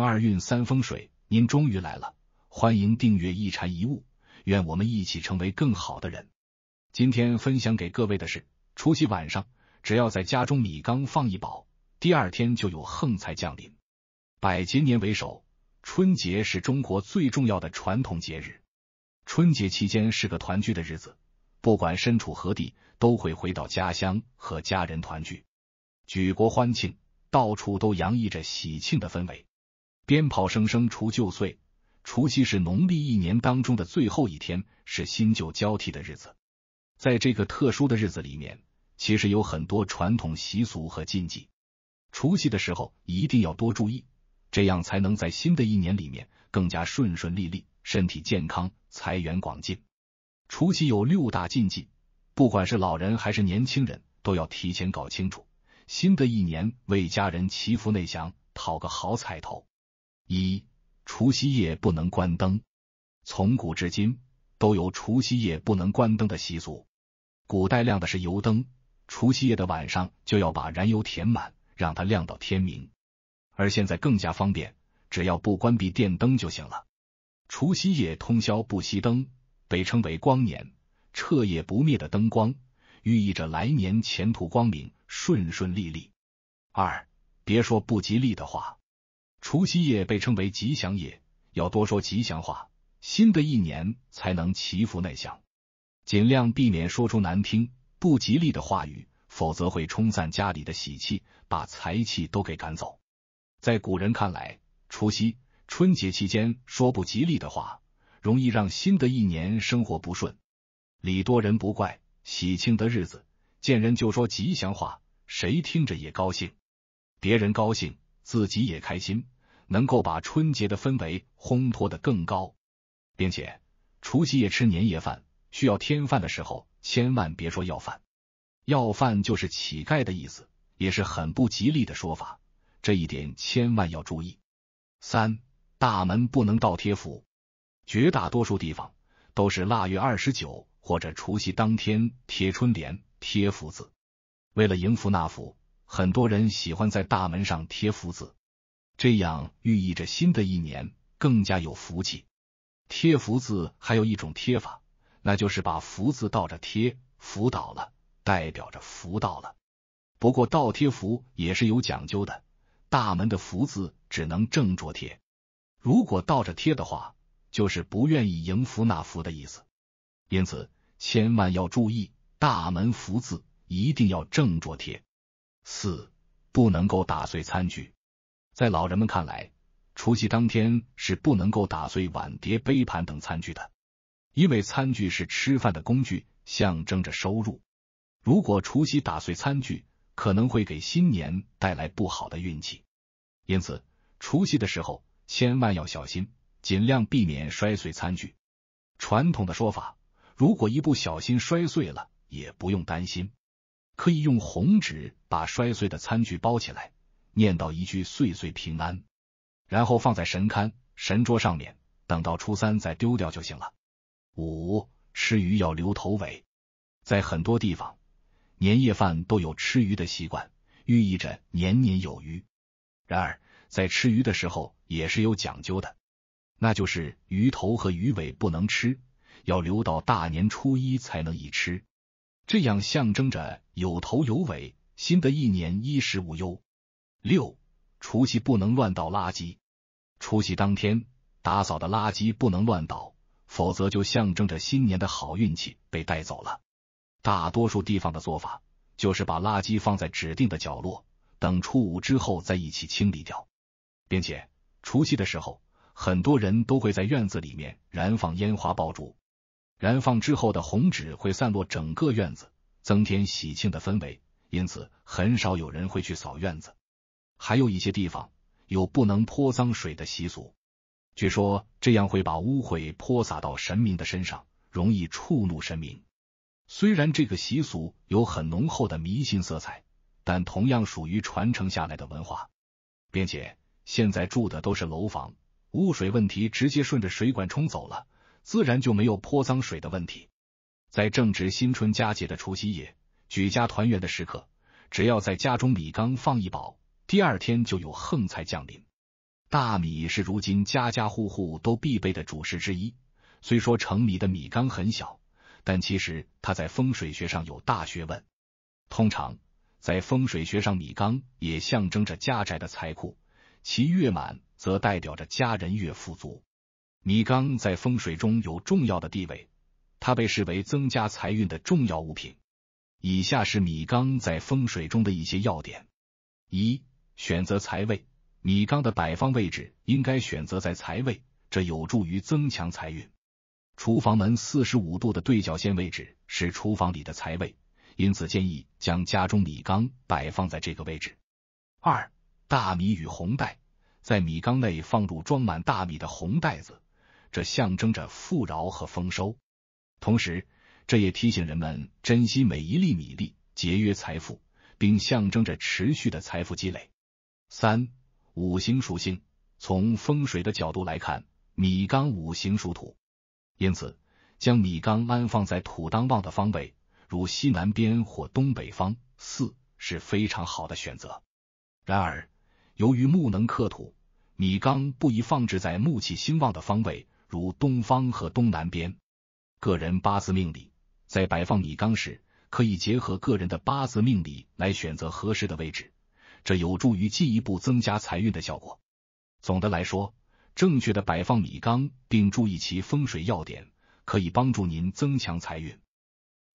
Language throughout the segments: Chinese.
二运三风水，您终于来了，欢迎订阅一禅一悟，愿我们一起成为更好的人。今天分享给各位的是：除夕晚上，只要在家中米缸放一宝，第二天就有横财降临。百节年为首，春节是中国最重要的传统节日。春节期间是个团聚的日子，不管身处何地，都会回到家乡和家人团聚，举国欢庆，到处都洋溢着喜庆的氛围。鞭炮声声除旧岁，除夕是农历一年当中的最后一天，是新旧交替的日子。在这个特殊的日子里面，其实有很多传统习俗和禁忌。除夕的时候一定要多注意，这样才能在新的一年里面更加顺顺利利，身体健康，财源广进。除夕有六大禁忌，不管是老人还是年轻人，都要提前搞清楚。新的一年为家人祈福内祥，讨个好彩头。一，除夕夜不能关灯，从古至今都有除夕夜不能关灯的习俗。古代亮的是油灯，除夕夜的晚上就要把燃油填满，让它亮到天明。而现在更加方便，只要不关闭电灯就行了。除夕夜通宵不熄灯，被称为“光年”，彻夜不灭的灯光，寓意着来年前途光明、顺顺利利。二，别说不吉利的话。除夕夜被称为吉祥夜，要多说吉祥话，新的一年才能祈福纳祥。尽量避免说出难听、不吉利的话语，否则会冲散家里的喜气，把财气都给赶走。在古人看来，除夕春节期间说不吉利的话，容易让新的一年生活不顺礼多人不怪，喜庆的日子见人就说吉祥话，谁听着也高兴，别人高兴，自己也开心。能够把春节的氛围烘托得更高，并且除夕夜吃年夜饭需要添饭的时候，千万别说要饭，要饭就是乞丐的意思，也是很不吉利的说法，这一点千万要注意。三大门不能倒贴福，绝大多数地方都是腊月二十九或者除夕当天贴春联贴福字，为了迎福纳福，很多人喜欢在大门上贴福字。这样寓意着新的一年更加有福气。贴福字还有一种贴法，那就是把福字倒着贴，福倒了，代表着福到了。不过倒贴福也是有讲究的，大门的福字只能正着贴，如果倒着贴的话，就是不愿意迎福纳福的意思。因此，千万要注意，大门福字一定要正着贴。四不能够打碎餐具。在老人们看来，除夕当天是不能够打碎碗碟、杯盘等餐具的，因为餐具是吃饭的工具，象征着收入。如果除夕打碎餐具，可能会给新年带来不好的运气。因此，除夕的时候千万要小心，尽量避免摔碎餐具。传统的说法，如果一不小心摔碎了，也不用担心，可以用红纸把摔碎的餐具包起来。念叨一句“岁岁平安”，然后放在神龛、神桌上面，等到初三再丢掉就行了。五吃鱼要留头尾，在很多地方，年夜饭都有吃鱼的习惯，寓意着年年有余。然而，在吃鱼的时候也是有讲究的，那就是鱼头和鱼尾不能吃，要留到大年初一才能一吃，这样象征着有头有尾，新的一年衣食无忧。六，除夕不能乱倒垃圾。除夕当天打扫的垃圾不能乱倒，否则就象征着新年的好运气被带走了。大多数地方的做法就是把垃圾放在指定的角落，等初五之后再一起清理掉。并且除夕的时候，很多人都会在院子里面燃放烟花爆竹，燃放之后的红纸会散落整个院子，增添喜庆的氛围，因此很少有人会去扫院子。还有一些地方有不能泼脏水的习俗，据说这样会把污秽泼洒到神明的身上，容易触怒神明。虽然这个习俗有很浓厚的迷信色彩，但同样属于传承下来的文化，并且现在住的都是楼房，污水问题直接顺着水管冲走了，自然就没有泼脏水的问题。在正值新春佳节的除夕夜，举家团圆的时刻，只要在家中米缸放一宝。第二天就有横财降临。大米是如今家家户户都必备的主食之一。虽说城米的米缸很小，但其实它在风水学上有大学问。通常在风水学上，米缸也象征着家宅的财库，其越满则代表着家人越富足。米缸在风水中有重要的地位，它被视为增加财运的重要物品。以下是米缸在风水中的一些要点：一。选择财位，米缸的摆放位置应该选择在财位，这有助于增强财运。厨房门四十五度的对角线位置是厨房里的财位，因此建议将家中米缸摆放在这个位置。二、大米与红袋，在米缸内放入装满大米的红袋子，这象征着富饶和丰收，同时这也提醒人们珍惜每一粒米粒，节约财富，并象征着持续的财富积累。三、五行属性从风水的角度来看，米缸五行属土，因此将米缸安放在土当旺的方位，如西南边或东北方，四是非常好的选择。然而，由于木能克土，米缸不宜放置在木气兴旺的方位，如东方和东南边。个人八字命理在摆放米缸时，可以结合个人的八字命理来选择合适的位置。这有助于进一步增加财运的效果。总的来说，正确的摆放米缸并注意其风水要点，可以帮助您增强财运。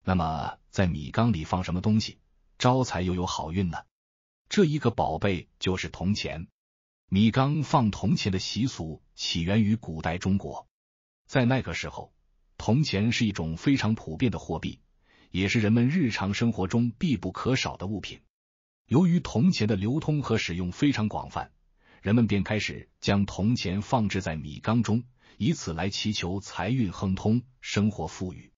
那么，在米缸里放什么东西招财又有好运呢？这一个宝贝就是铜钱。米缸放铜钱的习俗起源于古代中国，在那个时候，铜钱是一种非常普遍的货币，也是人们日常生活中必不可少的物品。由于铜钱的流通和使用非常广泛，人们便开始将铜钱放置在米缸中，以此来祈求财运亨通、生活富裕。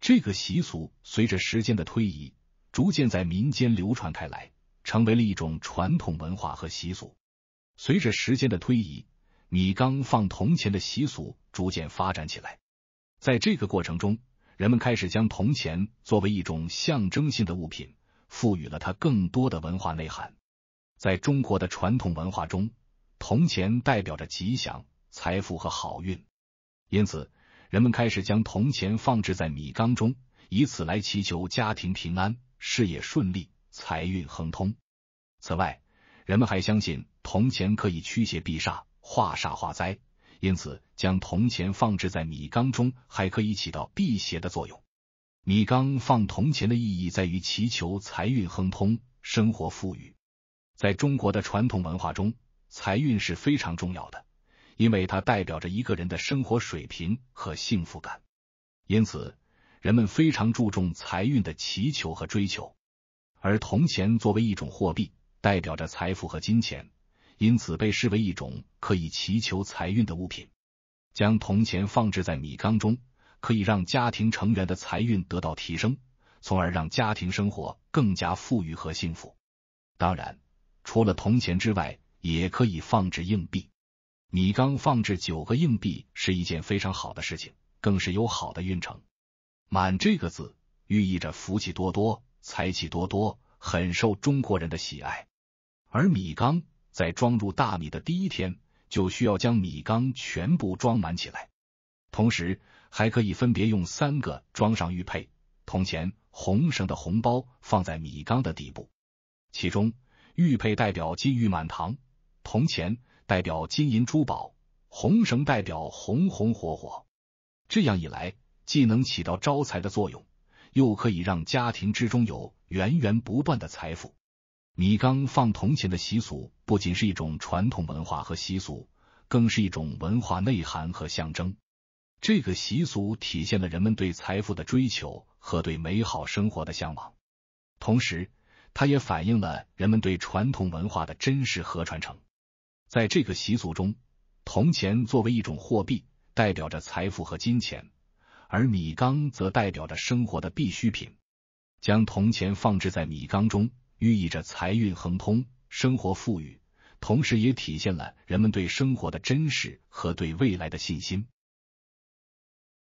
这个习俗随着时间的推移，逐渐在民间流传开来，成为了一种传统文化和习俗。随着时间的推移，米缸放铜钱的习俗逐渐发展起来。在这个过程中，人们开始将铜钱作为一种象征性的物品。赋予了它更多的文化内涵。在中国的传统文化中，铜钱代表着吉祥、财富和好运，因此人们开始将铜钱放置在米缸中，以此来祈求家庭平安、事业顺利、财运亨通。此外，人们还相信铜钱可以驱邪避煞、化煞化灾，因此将铜钱放置在米缸中还可以起到辟邪的作用。米缸放铜钱的意义在于祈求财运亨通、生活富裕。在中国的传统文化中，财运是非常重要的，因为它代表着一个人的生活水平和幸福感。因此，人们非常注重财运的祈求和追求。而铜钱作为一种货币，代表着财富和金钱，因此被视为一种可以祈求财运的物品。将铜钱放置在米缸中。可以让家庭成员的财运得到提升，从而让家庭生活更加富裕和幸福。当然，除了铜钱之外，也可以放置硬币。米缸放置九个硬币是一件非常好的事情，更是有好的运程。满这个字寓意着福气多多、财气多多，很受中国人的喜爱。而米缸在装入大米的第一天，就需要将米缸全部装满起来，同时。还可以分别用三个装上玉佩、铜钱、红绳的红包放在米缸的底部，其中玉佩代表金玉满堂，铜钱代表金银珠宝，红绳代表红红火火。这样一来，既能起到招财的作用，又可以让家庭之中有源源不断的财富。米缸放铜钱的习俗不仅是一种传统文化和习俗，更是一种文化内涵和象征。这个习俗体现了人们对财富的追求和对美好生活的向往，同时，它也反映了人们对传统文化的真实和传承。在这个习俗中，铜钱作为一种货币，代表着财富和金钱，而米缸则代表着生活的必需品。将铜钱放置在米缸中，寓意着财运亨通、生活富裕，同时也体现了人们对生活的珍视和对未来的信心。